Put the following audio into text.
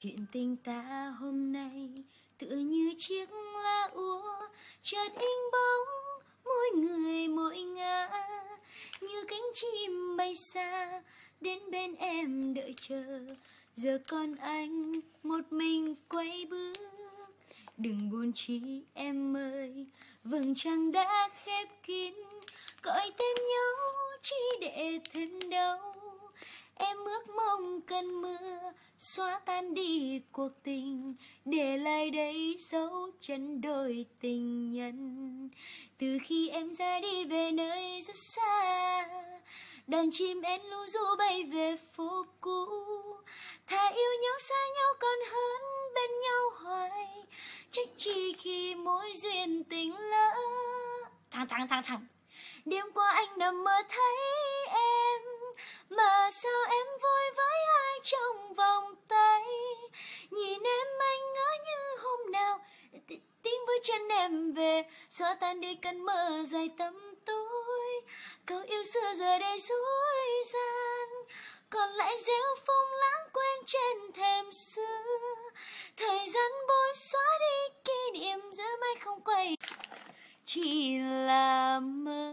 Chuyện tình ta hôm nay tựa như chiếc lá úa chợt in bóng mỗi người mỗi ngã như cánh chim bay xa đến bên em đợi chờ giờ con anh một mình quay bước đừng buồn chi em ơi vầng trăng đã khép kín gọi tên nhau chỉ để thêm đau em ước mong cần mơ xóa tan đi cuộc tình để lại đây dấu chân đôi tình nhân từ khi em ra đi về nơi rất xa đàn chim én lu du bay về phố cũ thà yêu nhau xa nhau còn hơn bên nhau hoài trách chi khi mối duyên tình lỡ thẳng thẳng thẳng thẳng đêm qua anh nằm mơ thấy chân em về xóa tan đi cơn mơ dài tấm tối câu yêu xưa giờ đây dối gian còn lại rêu phong lãng quên trên thềm xưa thời gian bôi xóa đi kỷ niệm giữa mai không quay chỉ là mơ